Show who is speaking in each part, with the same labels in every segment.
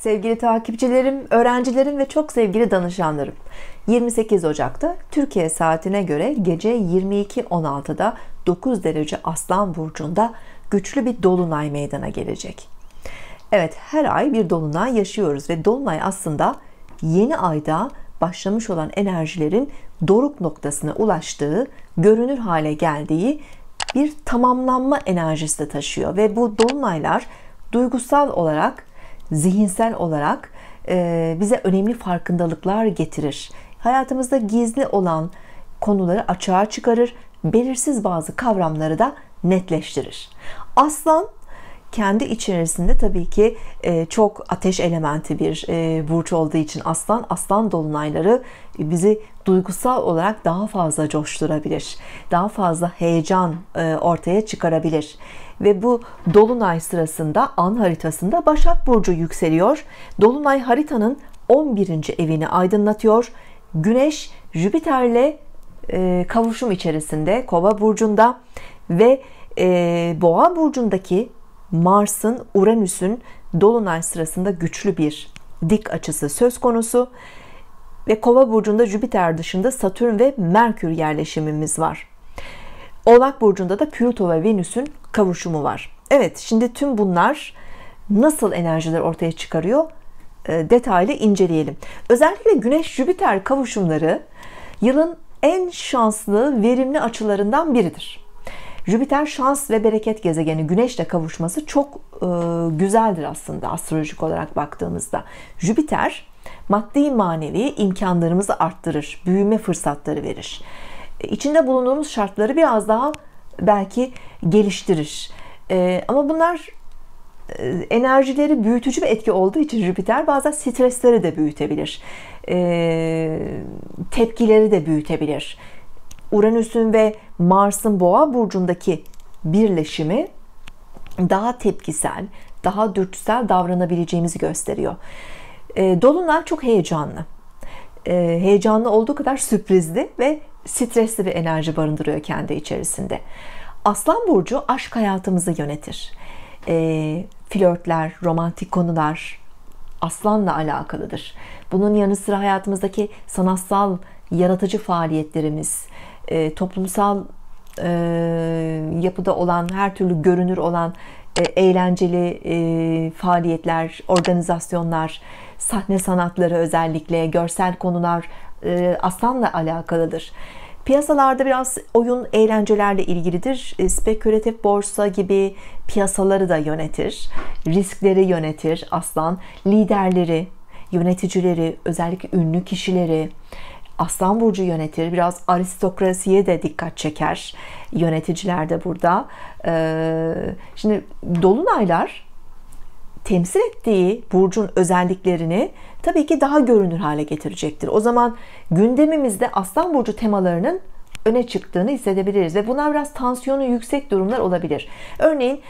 Speaker 1: Sevgili takipçilerim, öğrencilerim ve çok sevgili danışanlarım. 28 Ocak'ta Türkiye saatine göre gece 22.16'da 9 derece Aslan burcunda güçlü bir dolunay meydana gelecek. Evet, her ay bir dolunay yaşıyoruz ve dolunay aslında yeni ayda başlamış olan enerjilerin doruk noktasına ulaştığı, görünür hale geldiği bir tamamlanma enerjisi de taşıyor ve bu dolunaylar duygusal olarak zihinsel olarak e, bize önemli farkındalıklar getirir. Hayatımızda gizli olan konuları açığa çıkarır, belirsiz bazı kavramları da netleştirir. Aslan kendi içerisinde tabii ki e, çok ateş elementi bir e, burç olduğu için aslan, aslan dolunayları bizi duygusal olarak daha fazla coşturabilir. Daha fazla heyecan e, ortaya çıkarabilir. Ve bu dolunay sırasında an haritasında Başak Burcu yükseliyor. Dolunay haritanın 11. evini aydınlatıyor. Güneş Jüpiter'le e, kavuşum içerisinde Kova burcunda ve Boğa burcundaki Mars'ın Uranüs'ün dolunay sırasında güçlü bir dik açısı söz konusu ve Kova burcunda Jüpiter dışında Satürn ve Merkür yerleşimimiz var. Oğlak burcunda da Plüto ve Venüs'ün kavuşumu var. Evet, şimdi tüm bunlar nasıl enerjiler ortaya çıkarıyor? E, detaylı inceleyelim. Özellikle Güneş-Jüpiter kavuşumları yılın en şanslı, verimli açılarından biridir. Jüpiter şans ve bereket gezegeni Güneş'le kavuşması çok e, güzeldir aslında astrolojik olarak baktığımızda. Jüpiter maddi manevi imkanlarımızı arttırır, büyüme fırsatları verir. İçinde bulunduğumuz şartları biraz daha belki geliştirir. E, ama bunlar e, enerjileri büyütücü bir etki olduğu için Jüpiter bazen stresleri de büyütebilir. E, tepkileri de büyütebilir. Uranüs'ün ve Mars'ın boğa burcundaki birleşimi daha tepkisel, daha dürtüsel davranabileceğimizi gösteriyor. Ee, Dolunay çok heyecanlı. Ee, heyecanlı olduğu kadar sürprizli ve stresli bir enerji barındırıyor kendi içerisinde. Aslan burcu aşk hayatımızı yönetir. E, flörtler, romantik konular aslanla alakalıdır. Bunun yanı sıra hayatımızdaki sanatsal, yaratıcı faaliyetlerimiz, e, toplumsal e, yapıda olan her türlü görünür olan e, eğlenceli e, faaliyetler, organizasyonlar, sahne sanatları özellikle görsel konular e, aslanla alakalıdır. Piyasalarda biraz oyun eğlencelerle ilgilidir. E, spekülatif borsa gibi piyasaları da yönetir. Riskleri yönetir aslan. Liderleri, yöneticileri, özellikle ünlü kişileri, Aslan burcu yönetir. Biraz aristokrasiye de dikkat çeker yöneticiler de burada. Ee, şimdi dolunaylar temsil ettiği burcun özelliklerini tabii ki daha görünür hale getirecektir. O zaman gündemimizde Aslan burcu temalarının öne çıktığını hissedebiliriz ve bunlar biraz tansiyonu yüksek durumlar olabilir. Örneğin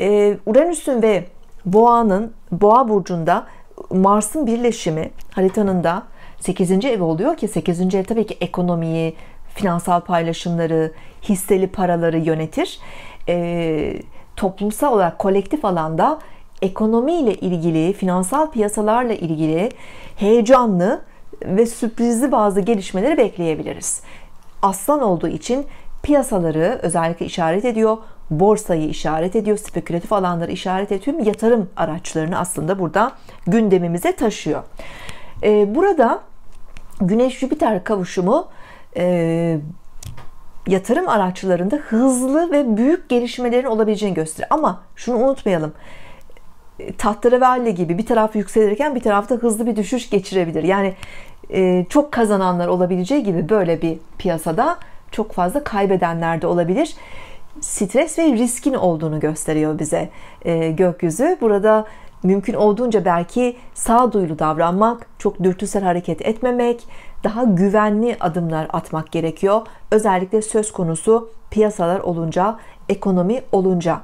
Speaker 1: e, Uranüs'ün ve Boğa'nın Boğa burcunda Mars'ın birleşimi haritanın da 8. ev oluyor ki 8. ev tabii ki ekonomiyi, finansal paylaşımları, hisseli paraları yönetir. E, toplumsal olarak kolektif alanda ekonomiyle ilgili, finansal piyasalarla ilgili heyecanlı ve sürprizli bazı gelişmeleri bekleyebiliriz. Aslan olduğu için piyasaları özellikle işaret ediyor, borsayı işaret ediyor, spekülatif alanları işaret ediyor, tüm yatırım araçlarını aslında burada gündemimize taşıyor. Ee, burada Güneş-Jüpiter kavuşumu e, yatırım araçlarında hızlı ve büyük gelişmelerin olabileceğini gösterir. Ama şunu unutmayalım. E, Tahterevalli gibi bir taraf yükselirken bir tarafta hızlı bir düşüş geçirebilir. Yani e, çok kazananlar olabileceği gibi böyle bir piyasada çok fazla kaybedenler de olabilir. Stres ve riskin olduğunu gösteriyor bize e, gökyüzü. Burada mümkün olduğunca belki sağduyulu davranmak, çok dürtüsel hareket etmemek, daha güvenli adımlar atmak gerekiyor. Özellikle söz konusu piyasalar olunca, ekonomi olunca.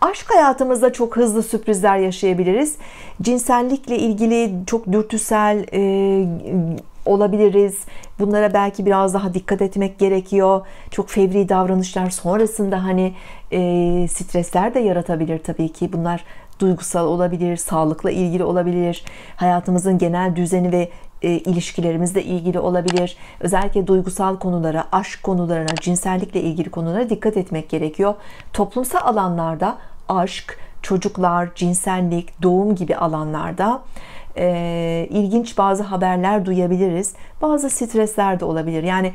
Speaker 1: Aşk hayatımızda çok hızlı sürprizler yaşayabiliriz. Cinsellikle ilgili çok dürtüsel e, olabiliriz. Bunlara belki biraz daha dikkat etmek gerekiyor. Çok fevri davranışlar sonrasında hani e, stresler de yaratabilir tabii ki. Bunlar duygusal olabilir, sağlıkla ilgili olabilir, hayatımızın genel düzeni ve e, ilişkilerimizle ilgili olabilir. Özellikle duygusal konulara, aşk konularına, cinsellikle ilgili konulara dikkat etmek gerekiyor. Toplumsal alanlarda aşk, çocuklar, cinsellik, doğum gibi alanlarda e, ilginç bazı haberler duyabiliriz. Bazı stresler de olabilir. Yani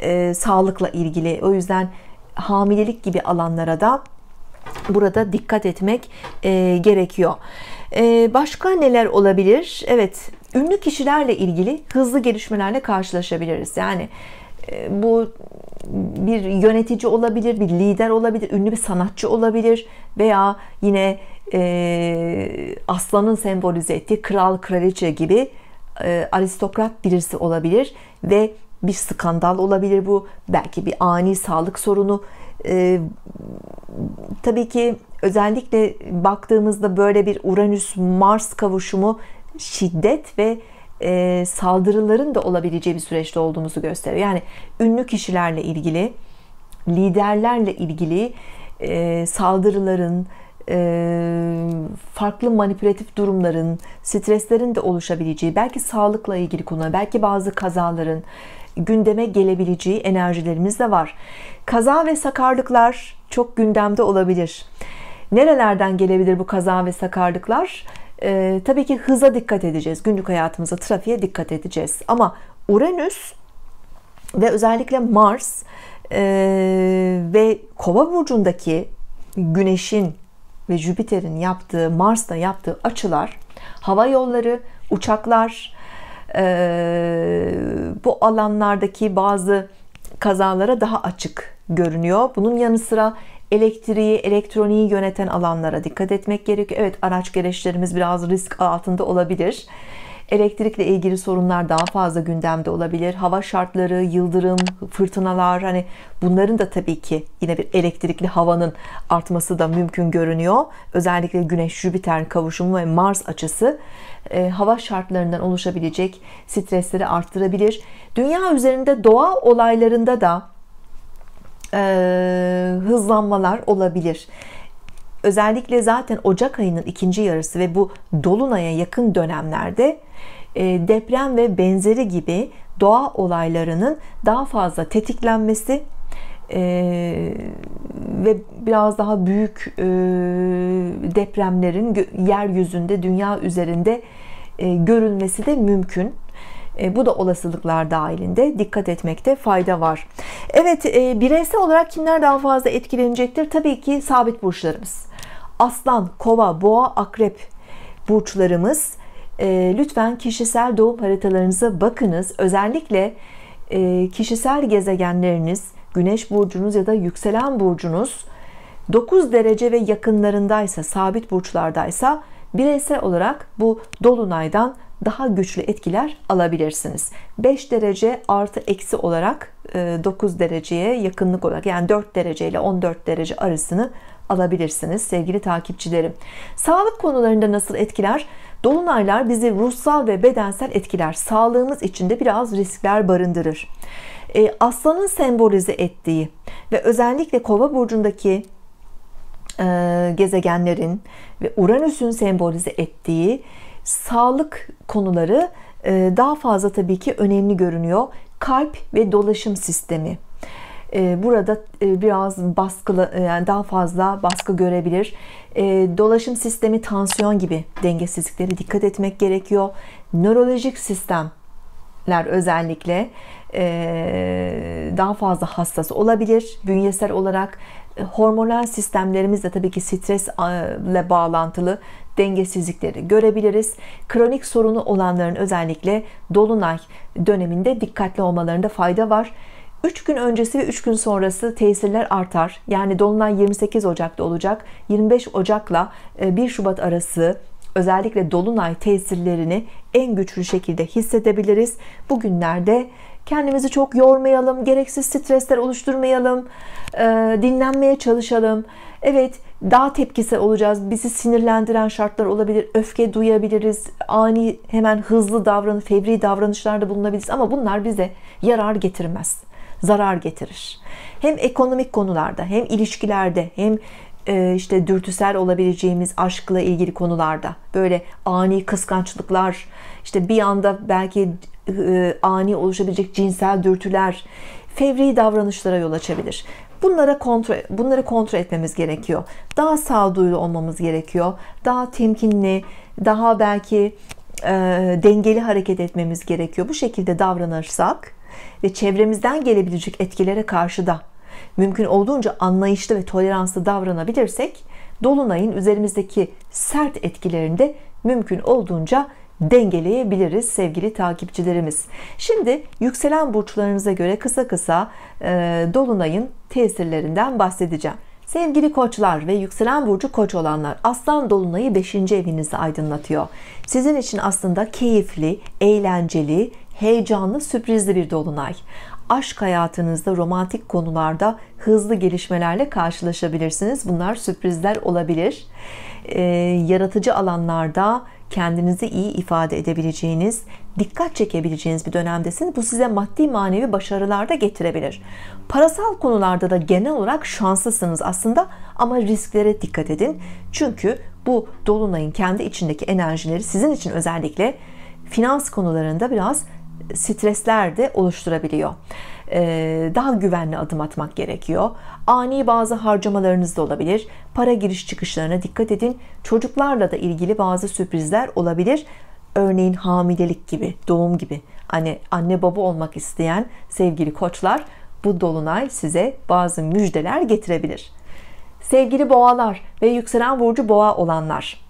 Speaker 1: e, sağlıkla ilgili. O yüzden hamilelik gibi alanlara da burada dikkat etmek e, gerekiyor. E, başka neler olabilir? Evet, ünlü kişilerle ilgili hızlı gelişmelerle karşılaşabiliriz. Yani e, bu bir yönetici olabilir, bir lider olabilir, ünlü bir sanatçı olabilir veya yine e, aslanın sembolize ettiği kral, kraliçe gibi e, aristokrat birisi olabilir ve bir skandal olabilir bu. Belki bir ani sağlık sorunu e, tabii ki özellikle baktığımızda böyle bir Uranüs-Mars kavuşumu şiddet ve e, saldırıların da olabileceği bir süreçte olduğumuzu gösteriyor. Yani ünlü kişilerle ilgili, liderlerle ilgili e, saldırıların, e, farklı manipülatif durumların, streslerin de oluşabileceği, belki sağlıkla ilgili konular, belki bazı kazaların, gündeme gelebileceği enerjilerimiz de var. Kaza ve sakarlıklar çok gündemde olabilir. Nerelerden gelebilir bu kaza ve sakarlıklar? Ee, tabii ki hıza dikkat edeceğiz. Günlük hayatımıza, trafiğe dikkat edeceğiz. Ama Uranüs ve özellikle Mars e, ve Kova burcundaki Güneş'in ve Jüpiter'in yaptığı, Mars'ta yaptığı açılar, hava yolları, uçaklar, ee, bu alanlardaki bazı kazalara daha açık görünüyor. Bunun yanı sıra elektriği, elektroniği yöneten alanlara dikkat etmek gerekiyor. Evet araç gereçlerimiz biraz risk altında olabilir. Elektrikle ilgili sorunlar daha fazla gündemde olabilir. Hava şartları, yıldırım, fırtınalar hani bunların da tabii ki yine bir elektrikli havanın artması da mümkün görünüyor. Özellikle Güneş-Jüpiter kavuşumu ve Mars açısı e, hava şartlarından oluşabilecek stresleri arttırabilir. Dünya üzerinde doğa olaylarında da e, hızlanmalar olabilir. Özellikle zaten Ocak ayının ikinci yarısı ve bu dolunaya yakın dönemlerde e, deprem ve benzeri gibi doğa olaylarının daha fazla tetiklenmesi e, ve biraz daha büyük e, depremlerin yeryüzünde, dünya üzerinde e, görülmesi de mümkün. bu da olasılıklar dahilinde dikkat etmekte fayda var. Evet, bireysel olarak kimler daha fazla etkilenecektir? Tabii ki sabit burçlarımız. Aslan, Kova, Boğa, Akrep burçlarımız e, lütfen kişisel doğum haritalarınıza bakınız. Özellikle e, kişisel gezegenleriniz, güneş burcunuz ya da yükselen burcunuz 9 derece ve yakınlarındaysa, sabit burçlardaysa bireysel olarak bu dolunaydan daha güçlü etkiler alabilirsiniz. 5 derece artı eksi olarak 9 e, dereceye yakınlık olarak yani 4 derece ile 14 derece arasını alabilirsiniz sevgili takipçilerim. Sağlık konularında nasıl etkiler? Dolunaylar bizi ruhsal ve bedensel etkiler, sağlığımız içinde biraz riskler barındırır. E, aslanın sembolize ettiği ve özellikle kova burcundaki e, gezegenlerin ve Uranüs'ün sembolize ettiği sağlık konuları e, daha fazla tabii ki önemli görünüyor. Kalp ve dolaşım sistemi ee, burada e, biraz baskılı e, yani daha fazla baskı görebilir. Ee, dolaşım sistemi tansiyon gibi dengesizlikleri dikkat etmek gerekiyor. Nörolojik sistemler özellikle e, daha fazla hassas olabilir. Bünyesel olarak hormonal sistemlerimizde de tabii ki stresle bağlantılı dengesizlikleri görebiliriz. Kronik sorunu olanların özellikle dolunay döneminde dikkatli olmalarında fayda var. 3 gün öncesi ve 3 gün sonrası tesirler artar. Yani dolunay 28 Ocak'ta olacak. 25 Ocak'la 1 e, Şubat arası özellikle dolunay tesirlerini en güçlü şekilde hissedebiliriz. Bugünlerde kendimizi çok yormayalım, gereksiz stresler oluşturmayalım, e, dinlenmeye çalışalım. Evet, daha tepkisel olacağız. Bizi sinirlendiren şartlar olabilir. Öfke duyabiliriz. Ani, hemen hızlı davran, fevri davranışlarda bulunabiliriz ama bunlar bize yarar getirmez zarar getirir. Hem ekonomik konularda, hem ilişkilerde, hem e, işte dürtüsel olabileceğimiz aşkla ilgili konularda böyle ani kıskançlıklar işte bir anda belki e, ani oluşabilecek cinsel dürtüler fevri davranışlara yol açabilir. Bunlara kontrol, bunları kontrol etmemiz gerekiyor. Daha sağduyulu olmamız gerekiyor. Daha temkinli, daha belki e, dengeli hareket etmemiz gerekiyor. Bu şekilde davranırsak ve çevremizden gelebilecek etkilere karşı da mümkün olduğunca anlayışlı ve toleranslı davranabilirsek dolunayın üzerimizdeki sert etkilerini de mümkün olduğunca dengeleyebiliriz sevgili takipçilerimiz. Şimdi yükselen burçlarınıza göre kısa kısa e, dolunayın tesirlerinden bahsedeceğim. Sevgili koçlar ve yükselen burcu koç olanlar aslan dolunayı 5. evinizi aydınlatıyor. Sizin için aslında keyifli, eğlenceli, heyecanlı, sürprizli bir dolunay. Aşk hayatınızda romantik konularda hızlı gelişmelerle karşılaşabilirsiniz. Bunlar sürprizler olabilir. Ee, yaratıcı alanlarda kendinizi iyi ifade edebileceğiniz, dikkat çekebileceğiniz bir dönemdesiniz. Bu size maddi manevi başarılar da getirebilir. Parasal konularda da genel olarak şanslısınız aslında ama risklere dikkat edin. Çünkü bu dolunayın kendi içindeki enerjileri sizin için özellikle finans konularında biraz stresler de oluşturabiliyor. Ee, daha güvenli adım atmak gerekiyor. Ani bazı harcamalarınız da olabilir. Para giriş çıkışlarına dikkat edin. Çocuklarla da ilgili bazı sürprizler olabilir. Örneğin hamilelik gibi, doğum gibi. Hani anne baba olmak isteyen sevgili koçlar bu dolunay size bazı müjdeler getirebilir. Sevgili boğalar ve yükselen burcu boğa olanlar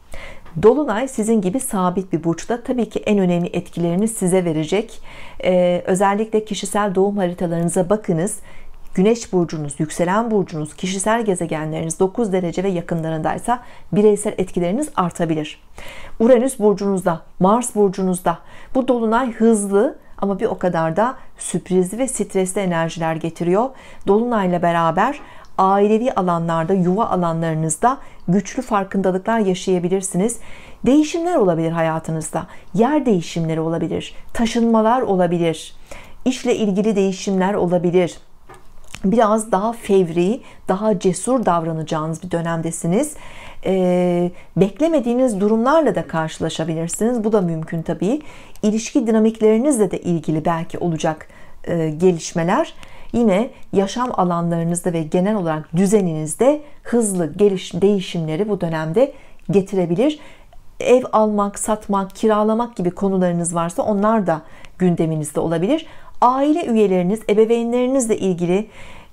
Speaker 1: Dolunay sizin gibi sabit bir burçta tabii ki en önemli etkilerini size verecek ee, özellikle kişisel doğum haritalarınıza bakınız Güneş burcunuz, yükselen burcunuz, kişisel gezegenleriniz 9 derece ve yakınlarındaysa bireysel etkileriniz artabilir. Uranüs burcunuzda, Mars burcunuzda bu dolunay hızlı ama bir o kadar da sürprizli ve stresli enerjiler getiriyor. Dolunayla beraber ailevi alanlarda, yuva alanlarınızda güçlü farkındalıklar yaşayabilirsiniz. Değişimler olabilir hayatınızda. Yer değişimleri olabilir, taşınmalar olabilir, işle ilgili değişimler olabilir biraz daha fevri, daha cesur davranacağınız bir dönemdesiniz. Ee, beklemediğiniz durumlarla da karşılaşabilirsiniz. Bu da mümkün tabii. İlişki dinamiklerinizle de ilgili belki olacak e, gelişmeler yine yaşam alanlarınızda ve genel olarak düzeninizde hızlı geliş değişimleri bu dönemde getirebilir. Ev almak, satmak, kiralamak gibi konularınız varsa onlar da gündeminizde olabilir. Aile üyeleriniz, ebeveynlerinizle ilgili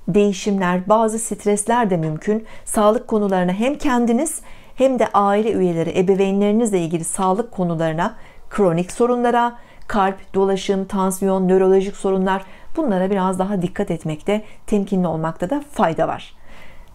Speaker 1: değişimler, bazı stresler de mümkün. Sağlık konularına hem kendiniz hem de aile üyeleri, ebeveynlerinizle ilgili sağlık konularına, kronik sorunlara, kalp, dolaşım, tansiyon, nörolojik sorunlar, Bunlara biraz daha dikkat etmekte, temkinli olmakta da fayda var.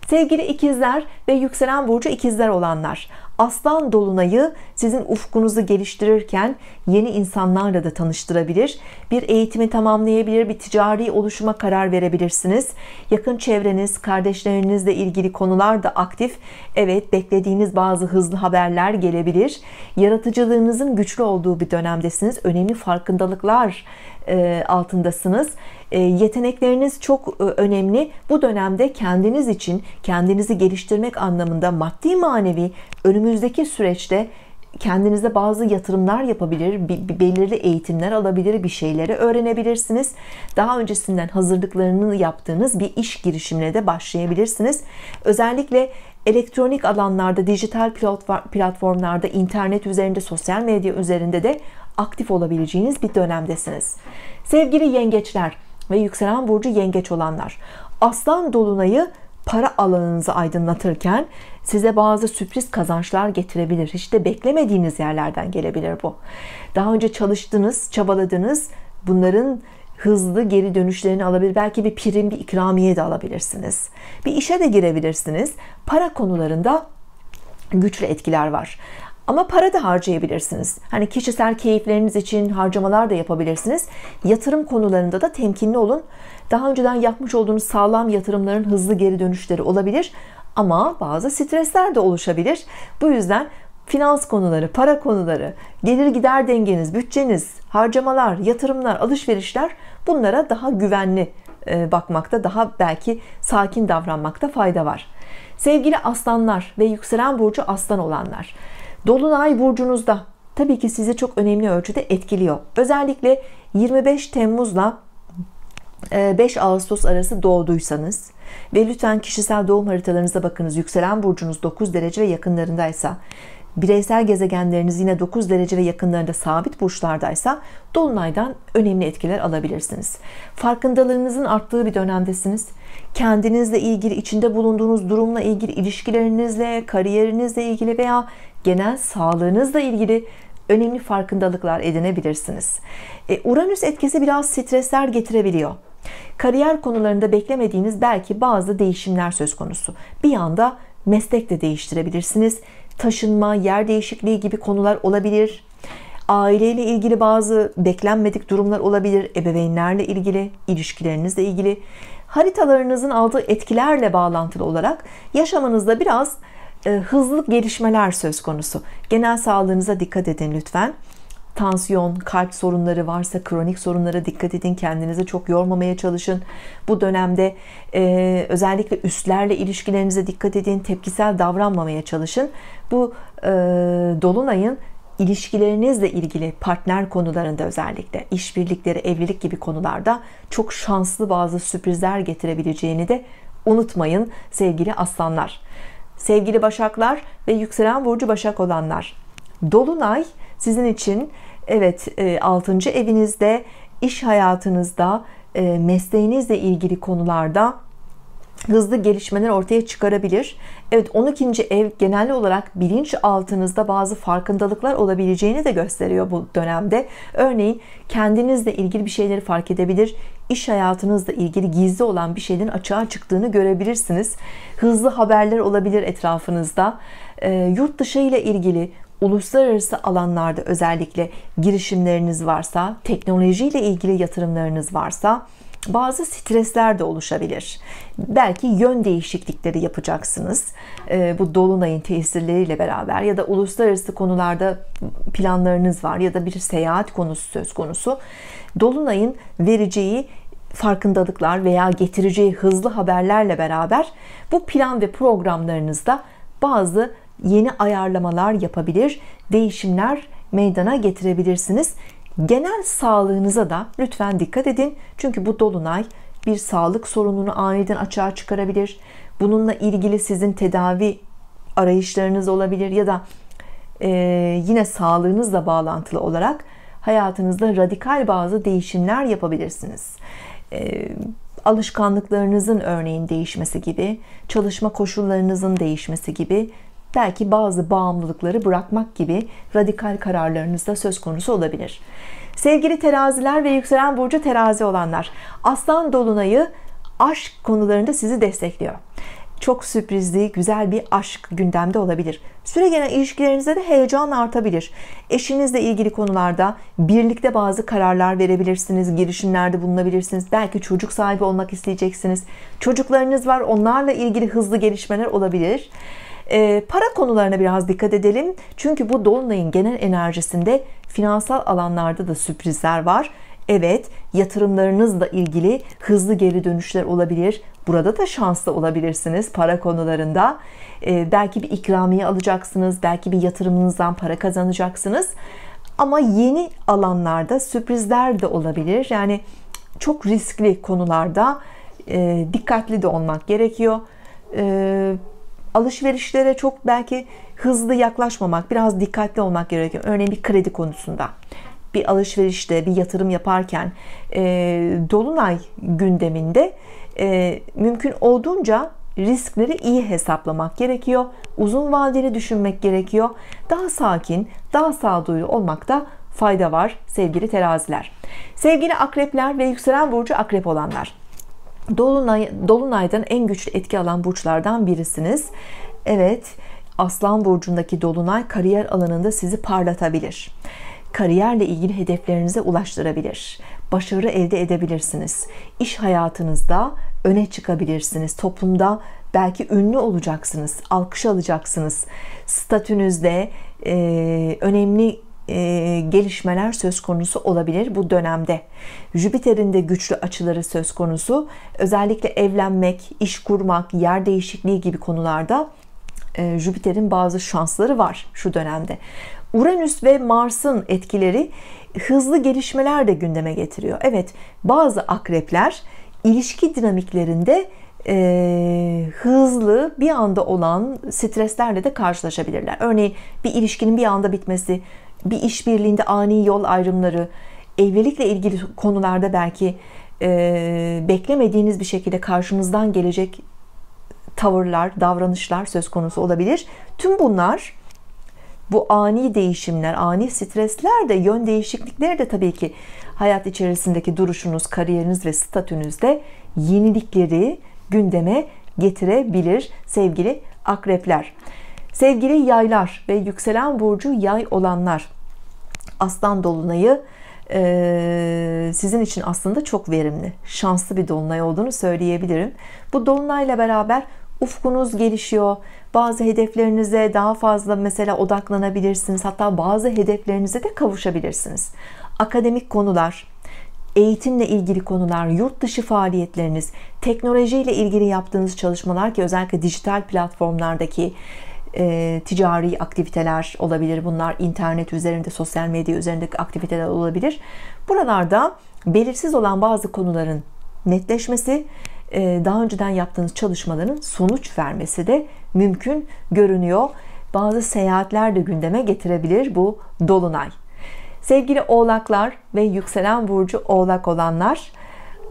Speaker 1: Sevgili ikizler ve yükselen burcu ikizler olanlar, Aslan dolunayı sizin ufkunuzu geliştirirken yeni insanlarla da tanıştırabilir. Bir eğitimi tamamlayabilir, bir ticari oluşuma karar verebilirsiniz. Yakın çevreniz, kardeşlerinizle ilgili konular da aktif. Evet, beklediğiniz bazı hızlı haberler gelebilir. Yaratıcılığınızın güçlü olduğu bir dönemdesiniz. Önemli farkındalıklar e, altındasınız. E, yetenekleriniz çok e, önemli. Bu dönemde kendiniz için kendinizi geliştirmek anlamında maddi manevi önümüzdeki önümüzdeki süreçte kendinize bazı yatırımlar yapabilir, belirli eğitimler alabilir, bir şeyleri öğrenebilirsiniz. Daha öncesinden hazırlıklarını yaptığınız bir iş girişimine de başlayabilirsiniz. Özellikle elektronik alanlarda, dijital platformlarda, internet üzerinde, sosyal medya üzerinde de aktif olabileceğiniz bir dönemdesiniz. Sevgili yengeçler ve yükselen burcu yengeç olanlar, aslan dolunayı para alanınızı aydınlatırken size bazı sürpriz kazançlar getirebilir. Hiç de beklemediğiniz yerlerden gelebilir bu. Daha önce çalıştınız, çabaladınız. Bunların hızlı geri dönüşlerini alabilir. Belki bir prim, bir ikramiye de alabilirsiniz. Bir işe de girebilirsiniz. Para konularında güçlü etkiler var. Ama para da harcayabilirsiniz. Hani kişisel keyifleriniz için harcamalar da yapabilirsiniz. Yatırım konularında da temkinli olun. Daha önceden yapmış olduğunuz sağlam yatırımların hızlı geri dönüşleri olabilir ama bazı stresler de oluşabilir. Bu yüzden finans konuları, para konuları, gelir gider dengeniz, bütçeniz, harcamalar, yatırımlar, alışverişler bunlara daha güvenli e, bakmakta, daha belki sakin davranmakta fayda var. Sevgili aslanlar ve yükselen burcu aslan olanlar. Dolunay burcunuzda tabii ki sizi çok önemli ölçüde etkiliyor. Özellikle 25 Temmuz'la 5 ee, Ağustos arası doğduysanız ve lütfen kişisel doğum haritalarınıza bakınız. Yükselen burcunuz 9 derece ve yakınlarındaysa, bireysel gezegenleriniz yine 9 derece ve yakınlarında sabit burçlardaysa dolunaydan önemli etkiler alabilirsiniz. Farkındalığınızın arttığı bir dönemdesiniz. Kendinizle ilgili, içinde bulunduğunuz durumla ilgili, ilişkilerinizle, kariyerinizle ilgili veya genel sağlığınızla ilgili önemli farkındalıklar edinebilirsiniz. E, Uranüs etkisi biraz stresler getirebiliyor. Kariyer konularında beklemediğiniz belki bazı değişimler söz konusu. Bir anda meslek de değiştirebilirsiniz. Taşınma, yer değişikliği gibi konular olabilir. Aileyle ilgili bazı beklenmedik durumlar olabilir. Ebeveynlerle ilgili, ilişkilerinizle ilgili. Haritalarınızın aldığı etkilerle bağlantılı olarak yaşamınızda biraz e, hızlı gelişmeler söz konusu. Genel sağlığınıza dikkat edin lütfen tansiyon, kalp sorunları varsa kronik sorunlara dikkat edin. Kendinizi çok yormamaya çalışın. Bu dönemde e, özellikle üstlerle ilişkilerinize dikkat edin. Tepkisel davranmamaya çalışın. Bu e, dolunayın ilişkilerinizle ilgili partner konularında özellikle işbirlikleri, evlilik gibi konularda çok şanslı bazı sürprizler getirebileceğini de unutmayın sevgili aslanlar. Sevgili başaklar ve yükselen burcu başak olanlar. Dolunay sizin için evet 6. E, evinizde, iş hayatınızda, e, mesleğinizle ilgili konularda hızlı gelişmeler ortaya çıkarabilir. Evet 12. ev genel olarak bilinç altınızda bazı farkındalıklar olabileceğini de gösteriyor bu dönemde. Örneğin kendinizle ilgili bir şeyleri fark edebilir. İş hayatınızla ilgili gizli olan bir şeyin açığa çıktığını görebilirsiniz. Hızlı haberler olabilir etrafınızda. E, yurt dışı ile ilgili uluslararası alanlarda özellikle girişimleriniz varsa, teknolojiyle ilgili yatırımlarınız varsa bazı stresler de oluşabilir. Belki yön değişiklikleri yapacaksınız. E, bu dolunayın tesirleriyle beraber ya da uluslararası konularda planlarınız var ya da bir seyahat konusu söz konusu. Dolunayın vereceği farkındalıklar veya getireceği hızlı haberlerle beraber bu plan ve programlarınızda bazı yeni ayarlamalar yapabilir, değişimler meydana getirebilirsiniz. Genel sağlığınıza da lütfen dikkat edin. Çünkü bu dolunay bir sağlık sorununu aniden açığa çıkarabilir. Bununla ilgili sizin tedavi arayışlarınız olabilir ya da e, yine sağlığınızla bağlantılı olarak hayatınızda radikal bazı değişimler yapabilirsiniz. E, alışkanlıklarınızın örneğin değişmesi gibi, çalışma koşullarınızın değişmesi gibi belki bazı bağımlılıkları bırakmak gibi radikal kararlarınızda söz konusu olabilir. Sevgili teraziler ve yükselen burcu terazi olanlar, aslan dolunayı aşk konularında sizi destekliyor. Çok sürprizli, güzel bir aşk gündemde olabilir. Süre gelen ilişkilerinizde de heyecan artabilir. Eşinizle ilgili konularda birlikte bazı kararlar verebilirsiniz, girişimlerde bulunabilirsiniz. Belki çocuk sahibi olmak isteyeceksiniz. Çocuklarınız var, onlarla ilgili hızlı gelişmeler olabilir. Ee, para konularına biraz dikkat edelim. Çünkü bu dolunayın genel enerjisinde finansal alanlarda da sürprizler var. Evet, yatırımlarınızla ilgili hızlı geri dönüşler olabilir. Burada da şanslı olabilirsiniz para konularında. Ee, belki bir ikramiye alacaksınız, belki bir yatırımınızdan para kazanacaksınız. Ama yeni alanlarda sürprizler de olabilir. Yani çok riskli konularda e, dikkatli de olmak gerekiyor. E, alışverişlere çok belki hızlı yaklaşmamak, biraz dikkatli olmak gerekiyor. Örneğin bir kredi konusunda bir alışverişte, bir yatırım yaparken e, Dolunay gündeminde e, mümkün olduğunca riskleri iyi hesaplamak gerekiyor. Uzun vadeli düşünmek gerekiyor. Daha sakin, daha sağduyu olmakta fayda var sevgili teraziler. Sevgili akrepler ve yükselen burcu akrep olanlar. Dolunay, Dolunay'dan en güçlü etki alan burçlardan birisiniz. Evet, Aslan Burcu'ndaki Dolunay kariyer alanında sizi parlatabilir. Kariyerle ilgili hedeflerinize ulaştırabilir. Başarı elde edebilirsiniz. İş hayatınızda öne çıkabilirsiniz. Toplumda belki ünlü olacaksınız, alkış alacaksınız. Statünüzde e, önemli e, gelişmeler söz konusu olabilir bu dönemde. Jüpiter'in de güçlü açıları söz konusu. Özellikle evlenmek, iş kurmak, yer değişikliği gibi konularda e, Jüpiter'in bazı şansları var şu dönemde. Uranüs ve Mars'ın etkileri hızlı gelişmeler de gündeme getiriyor. Evet, bazı akrepler ilişki dinamiklerinde e, hızlı bir anda olan streslerle de karşılaşabilirler. Örneğin bir ilişkinin bir anda bitmesi, bir işbirliğinde ani yol ayrımları, evlilikle ilgili konularda belki e, beklemediğiniz bir şekilde karşımızdan gelecek tavırlar, davranışlar söz konusu olabilir. Tüm bunlar bu ani değişimler, ani stresler de yön değişiklikleri de tabii ki hayat içerisindeki duruşunuz, kariyeriniz ve statünüzde yenilikleri gündeme getirebilir sevgili akrepler. Sevgili yaylar ve yükselen burcu yay olanlar aslan dolunayı e, sizin için aslında çok verimli, şanslı bir dolunay olduğunu söyleyebilirim. Bu dolunayla beraber ufkunuz gelişiyor. Bazı hedeflerinize daha fazla mesela odaklanabilirsiniz. Hatta bazı hedeflerinize de kavuşabilirsiniz. Akademik konular, eğitimle ilgili konular, yurt dışı faaliyetleriniz, teknolojiyle ilgili yaptığınız çalışmalar ki özellikle dijital platformlardaki e, ticari aktiviteler olabilir. Bunlar internet üzerinde, sosyal medya üzerindeki aktiviteler olabilir. Buralarda belirsiz olan bazı konuların netleşmesi, e, daha önceden yaptığınız çalışmaların sonuç vermesi de mümkün görünüyor. Bazı seyahatler de gündeme getirebilir bu dolunay. Sevgili oğlaklar ve yükselen burcu oğlak olanlar,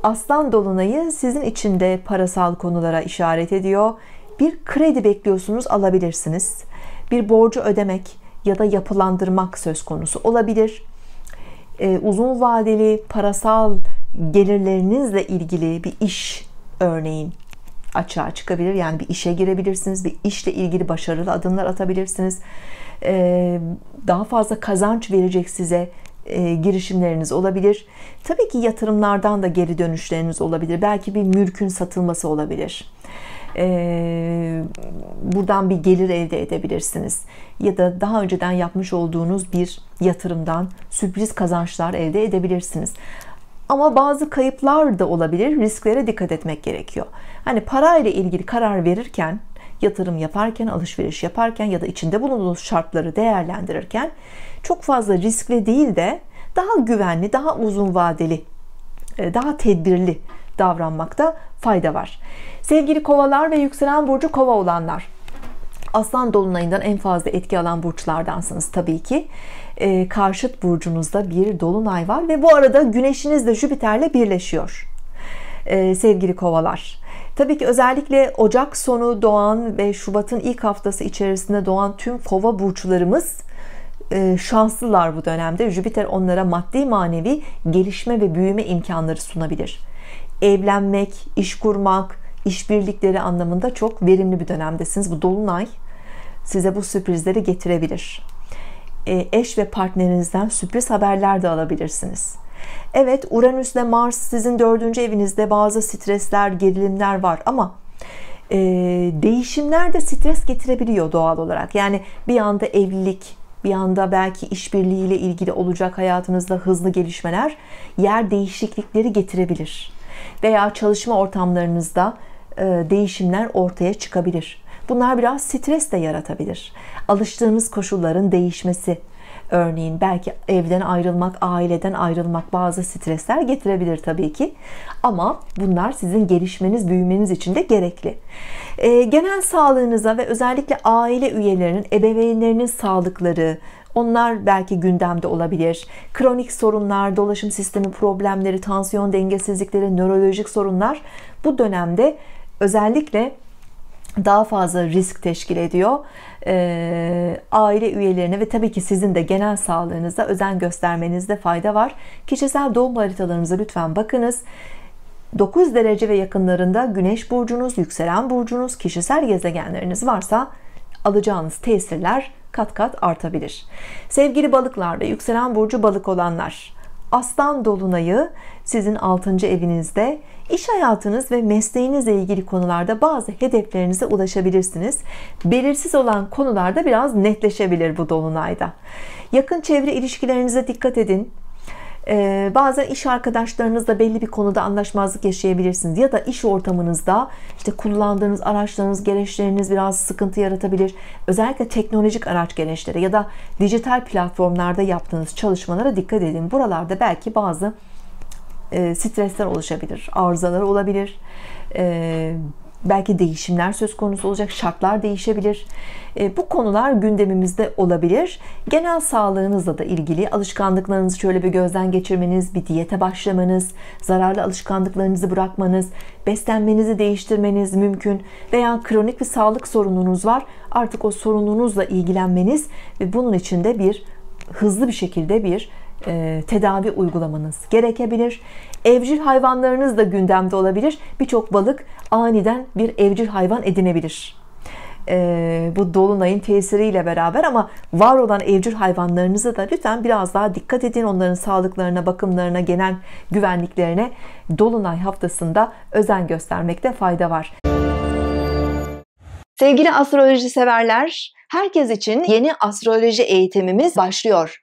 Speaker 1: Aslan dolunayı sizin için de parasal konulara işaret ediyor bir kredi bekliyorsunuz alabilirsiniz. Bir borcu ödemek ya da yapılandırmak söz konusu olabilir. E, uzun vadeli parasal gelirlerinizle ilgili bir iş örneğin açığa çıkabilir. Yani bir işe girebilirsiniz. Bir işle ilgili başarılı adımlar atabilirsiniz. E, daha fazla kazanç verecek size e, girişimleriniz olabilir. Tabii ki yatırımlardan da geri dönüşleriniz olabilir. Belki bir mülkün satılması olabilir. Ee, buradan bir gelir elde edebilirsiniz. Ya da daha önceden yapmış olduğunuz bir yatırımdan sürpriz kazançlar elde edebilirsiniz. Ama bazı kayıplar da olabilir. Risklere dikkat etmek gerekiyor. Hani parayla ilgili karar verirken, yatırım yaparken, alışveriş yaparken ya da içinde bulunduğunuz şartları değerlendirirken çok fazla riskli değil de daha güvenli, daha uzun vadeli, e, daha tedbirli davranmakta fayda var. Sevgili kovalar ve yükselen burcu kova olanlar. Aslan dolunayından en fazla etki alan burçlardansınız tabii ki. E, karşıt burcunuzda bir dolunay var ve bu arada güneşiniz de Jüpiter'le birleşiyor. E, sevgili kovalar. Tabii ki özellikle Ocak sonu doğan ve Şubat'ın ilk haftası içerisinde doğan tüm kova burçlarımız e, şanslılar bu dönemde. Jüpiter onlara maddi manevi gelişme ve büyüme imkanları sunabilir evlenmek, iş kurmak, işbirlikleri anlamında çok verimli bir dönemdesiniz. Bu dolunay size bu sürprizleri getirebilir. E, eş ve partnerinizden sürpriz haberler de alabilirsiniz. Evet Uranüs ve Mars sizin dördüncü evinizde bazı stresler, gerilimler var ama e, değişimler de stres getirebiliyor doğal olarak. Yani bir anda evlilik, bir anda belki işbirliği ile ilgili olacak hayatınızda hızlı gelişmeler yer değişiklikleri getirebilir veya çalışma ortamlarınızda e, değişimler ortaya çıkabilir. Bunlar biraz stres de yaratabilir. Alıştığınız koşulların değişmesi, örneğin belki evden ayrılmak, aileden ayrılmak bazı stresler getirebilir tabii ki. Ama bunlar sizin gelişmeniz, büyümeniz için de gerekli. E, genel sağlığınıza ve özellikle aile üyelerinin, ebeveynlerinin sağlıkları, onlar belki gündemde olabilir. Kronik sorunlar, dolaşım sistemi problemleri, tansiyon dengesizlikleri, nörolojik sorunlar bu dönemde özellikle daha fazla risk teşkil ediyor. E, aile üyelerine ve tabii ki sizin de genel sağlığınıza özen göstermenizde fayda var. Kişisel doğum haritalarınıza lütfen bakınız. 9 derece ve yakınlarında güneş burcunuz, yükselen burcunuz, kişisel gezegenleriniz varsa alacağınız tesirler kat kat artabilir. Sevgili balıklarda yükselen burcu balık olanlar Aslan dolunayı sizin 6. evinizde iş hayatınız ve mesleğinizle ilgili konularda bazı hedeflerinize ulaşabilirsiniz. Belirsiz olan konularda biraz netleşebilir bu dolunayda. Yakın çevre ilişkilerinize dikkat edin. Ee, bazen iş arkadaşlarınızla belli bir konuda anlaşmazlık yaşayabilirsiniz ya da iş ortamınızda işte kullandığınız araçlarınız gereçleriniz biraz sıkıntı yaratabilir özellikle teknolojik araç gereçleri ya da dijital platformlarda yaptığınız çalışmalara dikkat edin buralarda belki bazı e, stresler oluşabilir arızalar olabilir ee, belki değişimler söz konusu olacak, şartlar değişebilir. E, bu konular gündemimizde olabilir. Genel sağlığınızla da ilgili alışkanlıklarınızı şöyle bir gözden geçirmeniz, bir diyete başlamanız, zararlı alışkanlıklarınızı bırakmanız, beslenmenizi değiştirmeniz mümkün veya kronik bir sağlık sorununuz var. Artık o sorununuzla ilgilenmeniz ve bunun için de bir hızlı bir şekilde bir e, tedavi uygulamanız gerekebilir. Evcil hayvanlarınız da gündemde olabilir. Birçok balık aniden bir evcil hayvan edinebilir. E, bu dolunayın tesiriyle beraber ama var olan evcil hayvanlarınıza da lütfen biraz daha dikkat edin. Onların sağlıklarına, bakımlarına, genel güvenliklerine dolunay haftasında özen göstermekte fayda var. Sevgili astroloji severler, herkes için yeni astroloji eğitimimiz başlıyor.